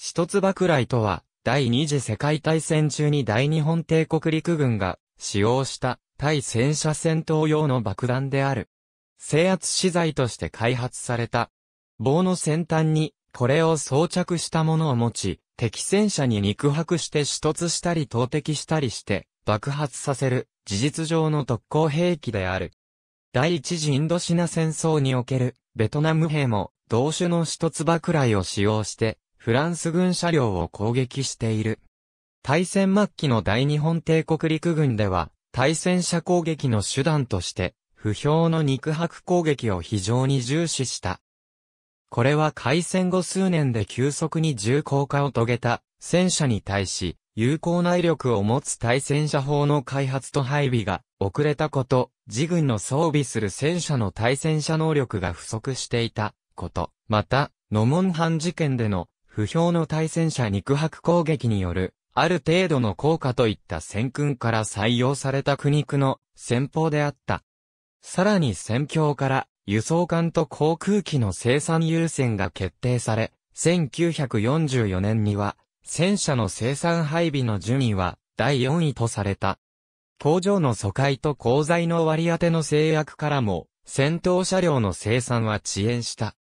一つ爆雷とは、第二次世界大戦中に大日本帝国陸軍が使用した対戦車戦闘用の爆弾である。制圧資材として開発された。棒の先端にこれを装着したものを持ち、敵戦車に肉薄して突突したり投擲したりして爆発させる事実上の特攻兵器である。第一次インドシナ戦争におけるベトナム兵も同種の一突爆雷を使用してフランス軍車両を攻撃している。大戦末期の大日本帝国陸軍では、対戦車攻撃の手段として、不評の肉薄攻撃を非常に重視した。これは開戦後数年で急速に重厚化を遂げた戦車に対し、有効内力を持つ対戦車砲の開発と配備が遅れたこと、自軍の装備する戦車の対戦車能力が不足していたこと、また、ノモンハン事件での不評の対戦車肉迫攻撃による、ある程度の効果といった戦訓から採用された苦肉の戦法であった。さらに戦況から輸送艦と航空機の生産優先が決定され、1944年には戦車の生産配備の順位は第4位とされた。工場の疎開と鋼材の割り当ての制約からも、戦闘車両の生産は遅延した。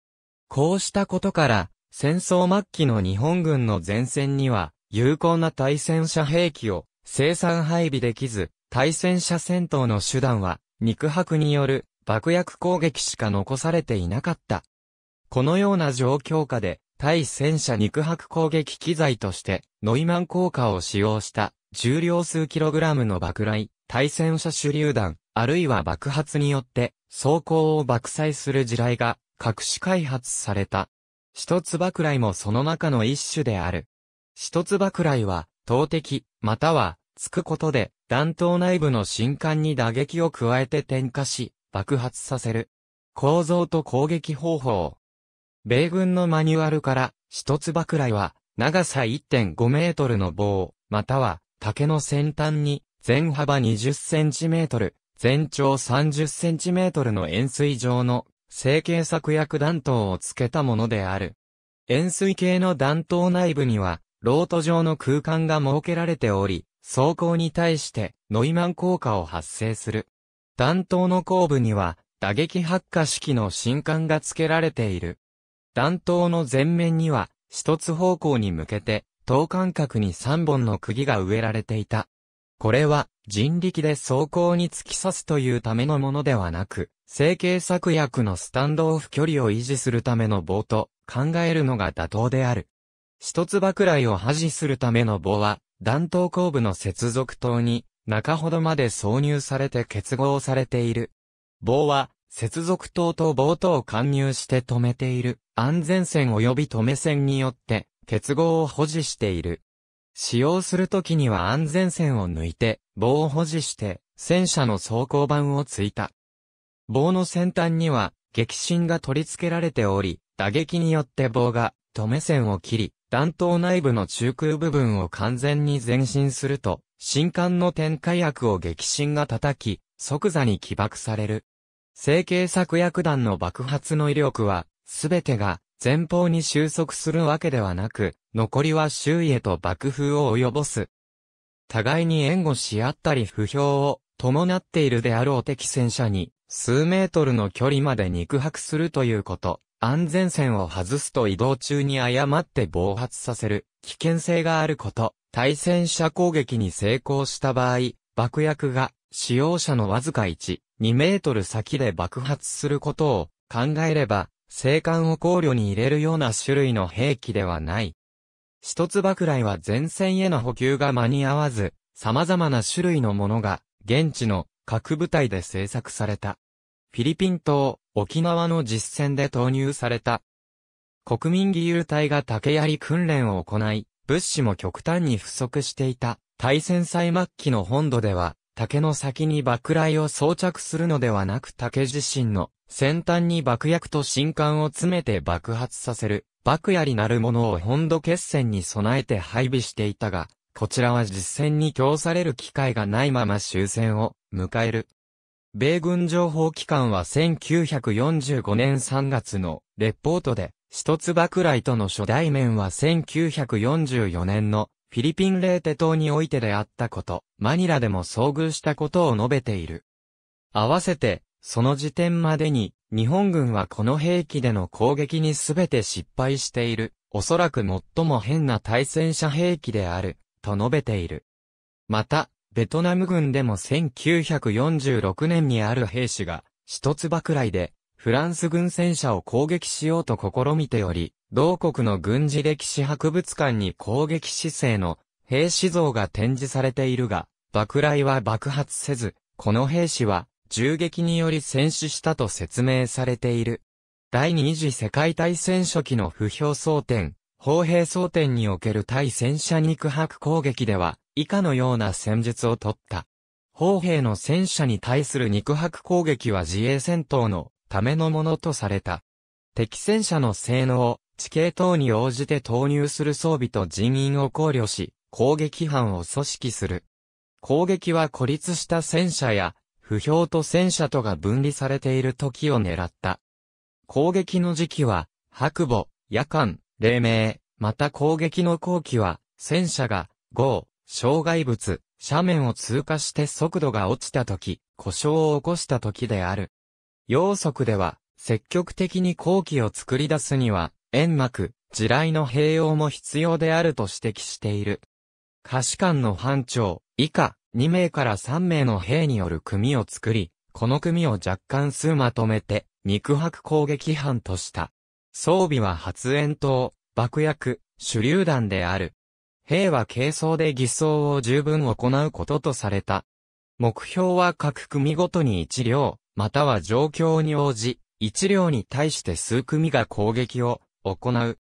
こうしたことから、戦争末期の日本軍の前線には、有効な対戦車兵器を生産配備できず、対戦車戦闘の手段は、肉薄による爆薬攻撃しか残されていなかった。このような状況下で、対戦車肉薄攻撃機材として、ノイマン効果を使用した重量数キログラムの爆雷、対戦車手榴弾、あるいは爆発によって、装甲を爆砕する地雷が、隠し開発された。一つ爆雷もその中の一種である。一つ爆雷は、投擲、または、突くことで、弾頭内部の新管に打撃を加えて点火し、爆発させる。構造と攻撃方法。米軍のマニュアルから、一つ爆雷は、長さ1.5メートルの棒、または、竹の先端に、全幅20センチメートル、全長30センチメートルの円錐状の成形作薬弾頭をつけたものである。円錐形の弾頭内部には、ロート状の空間が設けられており、走行に対してノイマン効果を発生する。弾頭の後部には打撃発火式の新管が付けられている。弾頭の前面には一つ方向に向けて等間隔に3本の釘が植えられていた。これは人力で走行に突き刺すというためのものではなく、成形策略のスタンドオフ距離を維持するための棒と考えるのが妥当である。一つ爆雷を破持するための棒は、弾頭後部の接続灯に中ほどまで挿入されて結合されている。棒は接続灯と棒とを貫入して止めている安全線及び止め線によって結合を保持している。使用するときには安全線を抜いて、棒を保持して、戦車の装甲板をついた。棒の先端には、激震が取り付けられており、打撃によって棒が、止め線を切り、弾頭内部の中空部分を完全に前進すると、新艦の展開薬を激震が叩き、即座に起爆される。成形作薬弾の爆発の威力は、すべてが前方に収束するわけではなく、残りは周囲へと爆風を及ぼす。互いに援護し合ったり不評を伴っているであろう敵戦車に数メートルの距離まで肉薄するということ。安全線を外すと移動中に誤って暴発させる危険性があること。対戦車攻撃に成功した場合、爆薬が使用者のわずか1、2メートル先で爆発することを考えれば、生還を考慮に入れるような種類の兵器ではない。一つ爆雷は前線への補給が間に合わず、様々な種類のものが、現地の核部隊で製作された。フィリピン島、沖縄の実戦で投入された。国民義勇隊が竹槍訓練を行い、物資も極端に不足していた。対戦最末期の本土では、竹の先に爆雷を装着するのではなく竹自身の先端に爆薬と新刊を詰めて爆発させる爆槍なるものを本土決戦に備えて配備していたが、こちらは実戦に供される機会がないまま終戦を迎える。米軍情報機関は1945年3月のレポートで、一つ爆雷との初代面は1944年のフィリピンレーテ島においてであったこと、マニラでも遭遇したことを述べている。合わせて、その時点までに日本軍はこの兵器での攻撃に全て失敗している、おそらく最も変な対戦車兵器である、と述べている。また、ベトナム軍でも1946年にある兵士が、一つ爆雷で、フランス軍戦車を攻撃しようと試みており、同国の軍事歴史博物館に攻撃姿勢の兵士像が展示されているが、爆雷は爆発せず、この兵士は銃撃により戦死したと説明されている。第二次世界大戦初期の不評争点、砲兵争点における対戦車肉薄攻撃では、以下のような戦術を取った。砲兵の戦車に対する肉薄攻撃は自衛戦闘のためのものとされた。敵戦車の性能地形等に応じて投入する装備と人員を考慮し、攻撃班を組織する。攻撃は孤立した戦車や不評と戦車とが分離されている時を狙った。攻撃の時期は、白母、夜間、黎明、また攻撃の後期は、戦車が、豪、障害物、斜面を通過して速度が落ちた時、故障を起こした時である。要則では、積極的に後期を作り出すには、煙幕、地雷の併用も必要であると指摘している。可視官の班長、以下、2名から3名の兵による組を作り、この組を若干数まとめて、肉薄攻撃班とした。装備は発煙筒、爆薬、手榴弾である。兵は軽装で偽装を十分行うこととされた。目標は各組ごとに1両、または状況に応じ、1両に対して数組が攻撃を行う。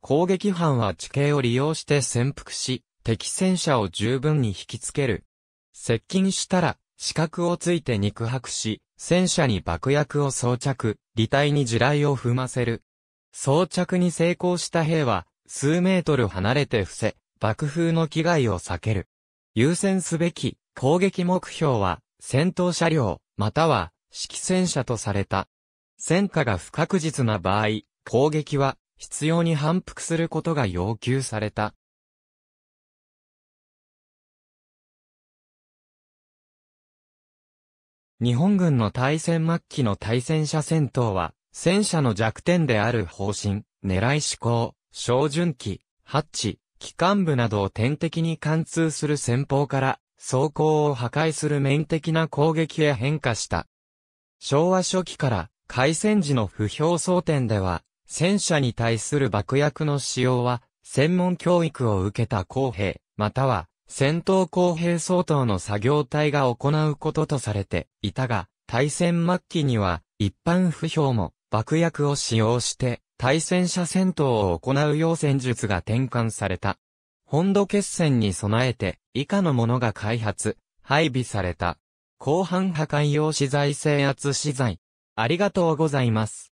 攻撃班は地形を利用して潜伏し、敵戦車を十分に引きつける。接近したら、死角をついて肉薄し、戦車に爆薬を装着、履体に地雷を踏ませる。装着に成功した兵は、数メートル離れて伏せ、爆風の危害を避ける。優先すべき攻撃目標は、戦闘車両、または、指揮戦車とされた。戦火が不確実な場合、攻撃は、必要に反復することが要求された。日本軍の対戦末期の対戦車戦闘は、戦車の弱点である方針、狙い思向、照準機、ハッチ、機関部などを点滴に貫通する戦法から、装甲を破壊する面的な攻撃へ変化した。昭和初期から、開戦時の不評争点では、戦車に対する爆薬の使用は、専門教育を受けた公兵、または、戦闘公平相当の作業隊が行うこととされていたが、対戦末期には、一般不評も爆薬を使用して、対戦車戦闘を行う要戦術が転換された。本土決戦に備えて、以下のものが開発、配備された。後半破壊用資材制圧資材。ありがとうございます。